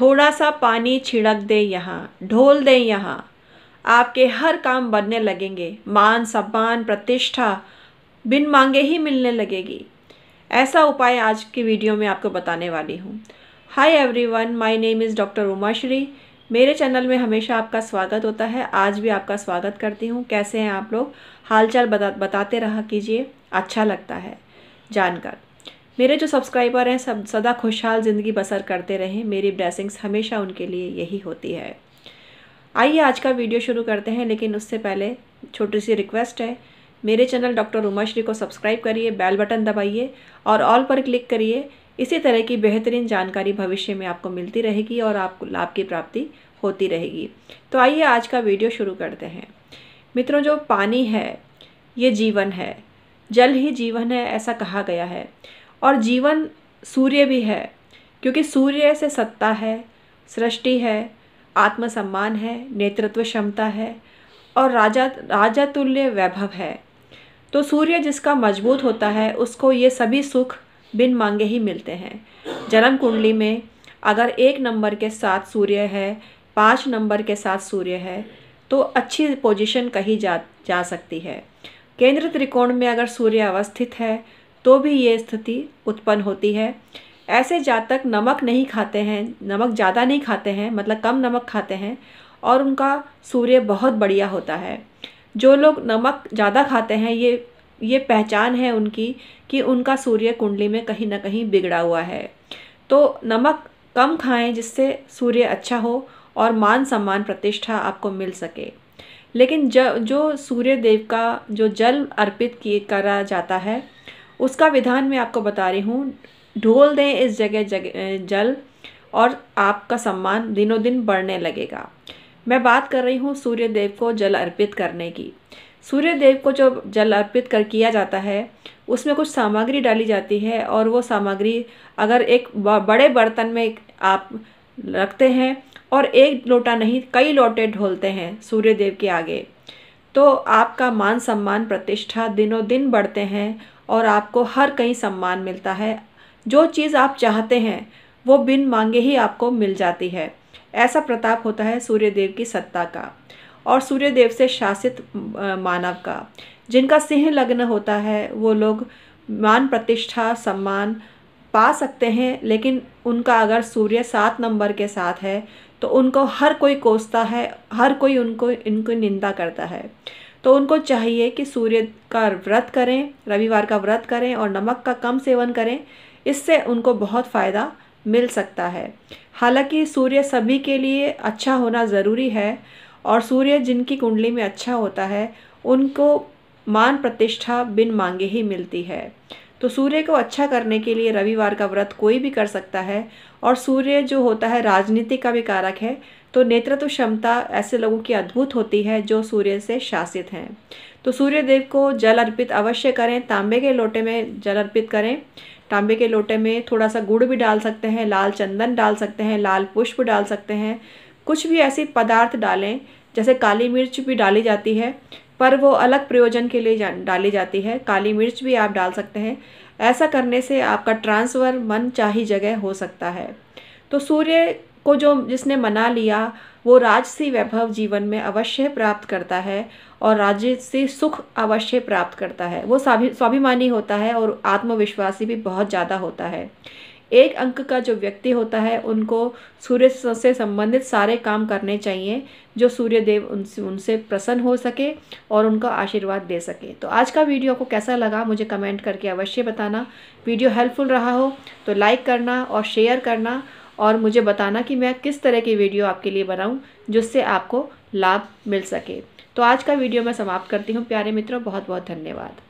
थोड़ा सा पानी छिड़क दें यहाँ ढोल दें यहाँ आपके हर काम बनने लगेंगे मान सम्मान प्रतिष्ठा बिन मांगे ही मिलने लगेगी ऐसा उपाय आज की वीडियो में आपको बताने वाली हूँ hi everyone my name is doctor Umashree मेरे चैनल में हमेशा आपका स्वागत होता है आज भी आपका स्वागत करती हूँ कैसे हैं आप लोग हालचाल बता बताते रहा कीजिए अच्छा लगता है जानकर मेरे जो सब्सक्राइबर हैं सब सदा खुशहाल ज़िंदगी बसर करते रहें मेरी ब्लैसिंग्स हमेशा उनके लिए यही होती है आइए आज का वीडियो शुरू करते हैं लेकिन उससे पहले छोटी सी रिक्वेस्ट है मेरे चैनल डॉक्टर उमाश्री को सब्सक्राइब करिए बेल बटन दबाइए और ऑल पर क्लिक करिए इसी तरह की बेहतरीन जानकारी भविष्य में आपको मिलती रहेगी और आपको लाभ की प्राप्ति होती रहेगी तो आइए आज का वीडियो शुरू करते हैं मित्रों जो पानी है ये जीवन है जल ही जीवन है ऐसा कहा गया है और जीवन सूर्य भी है क्योंकि सूर्य से सत्ता है सृष्टि है आत्मसम्मान है नेतृत्व क्षमता है और राजा राजा तुल्य वैभव है तो सूर्य जिसका मजबूत होता है उसको ये सभी सुख बिन मांगे ही मिलते हैं जन्म कुंडली में अगर एक नंबर के साथ सूर्य है पाँच नंबर के साथ सूर्य है तो अच्छी पोजीशन कही जा जा सकती है केंद्र त्रिकोण में अगर सूर्य अवस्थित है तो भी ये स्थिति उत्पन्न होती है ऐसे जातक नमक नहीं खाते हैं नमक ज़्यादा नहीं खाते हैं मतलब कम नमक खाते हैं और उनका सूर्य बहुत बढ़िया होता है जो लोग नमक ज़्यादा खाते हैं ये ये पहचान है उनकी कि उनका सूर्य कुंडली में कहीं ना कहीं बिगड़ा हुआ है तो नमक कम खाएं जिससे सूर्य अच्छा हो और मान सम्मान प्रतिष्ठा आपको मिल सके लेकिन ज जो सूर्य देव का जो जल अर्पित किए करा जाता है उसका विधान मैं आपको बता रही हूँ ढोल दें इस जगह जगह जल और आपका सम्मान दिनों दिन बढ़ने लगेगा मैं बात कर रही हूँ सूर्य देव को जल अर्पित करने की सूर्य देव को जो जल अर्पित कर किया जाता है उसमें कुछ सामग्री डाली जाती है और वो सामग्री अगर एक बड़े बर्तन में आप रखते हैं और एक लोटा नहीं कई लोटे ढोलते हैं सूर्य देव के आगे तो आपका मान सम्मान प्रतिष्ठा दिनों दिन बढ़ते हैं और आपको हर कहीं सम्मान मिलता है जो चीज़ आप चाहते हैं वो बिन मांगे ही आपको मिल जाती है ऐसा प्रताप होता है सूर्यदेव की सत्ता का और सूर्यदेव से शासित मानव का जिनका सिंह लग्न होता है वो लोग मान प्रतिष्ठा सम्मान पा सकते हैं लेकिन उनका अगर सूर्य सात नंबर के साथ है तो उनको हर कोई कोसता है हर कोई उनको इनको निंदा करता है तो उनको चाहिए कि सूर्य का व्रत करें रविवार का व्रत करें और नमक का कम सेवन करें इससे उनको बहुत फ़ायदा मिल सकता है हालांकि सूर्य सभी के लिए अच्छा होना ज़रूरी है और सूर्य जिनकी कुंडली में अच्छा होता है उनको मान प्रतिष्ठा बिन मांगे ही मिलती है तो सूर्य को अच्छा करने के लिए रविवार का व्रत कोई भी कर सकता है और सूर्य जो होता है राजनीति का भी कारक है तो नेतृत्व तो क्षमता ऐसे लोगों की अद्भुत होती है जो सूर्य से शासित हैं तो सूर्य देव को जल अर्पित अवश्य करें तांबे के लोटे में जल अर्पित करें तांबे के लोटे में थोड़ा सा गुड़ भी डाल सकते हैं लाल चंदन डाल सकते हैं लाल पुष्प डाल सकते हैं कुछ भी ऐसे पदार्थ डालें जैसे काली मिर्च भी डाली जाती है पर वो अलग प्रयोजन के लिए जा, डाली जाती है काली मिर्च भी आप डाल सकते हैं ऐसा करने से आपका ट्रांसफ़र मन चाही जगह हो सकता है तो सूर्य को जो जिसने मना लिया वो राजसी वैभव जीवन में अवश्य प्राप्त करता है और राज्य से सुख अवश्य प्राप्त करता है वो स्वाभिमानी होता है और आत्मविश्वासी भी बहुत ज़्यादा होता है एक अंक का जो व्यक्ति होता है उनको सूर्य से संबंधित सारे काम करने चाहिए जो सूर्य देव उनसे उनसे प्रसन्न हो सके और उनका आशीर्वाद दे सके तो आज का वीडियो आपको कैसा लगा मुझे कमेंट करके अवश्य बताना वीडियो हेल्पफुल रहा हो तो लाइक करना और शेयर करना और मुझे बताना कि मैं किस तरह की वीडियो आपके लिए बनाऊं जिससे आपको लाभ मिल सके तो आज का वीडियो मैं समाप्त करती हूँ प्यारे मित्रों बहुत बहुत धन्यवाद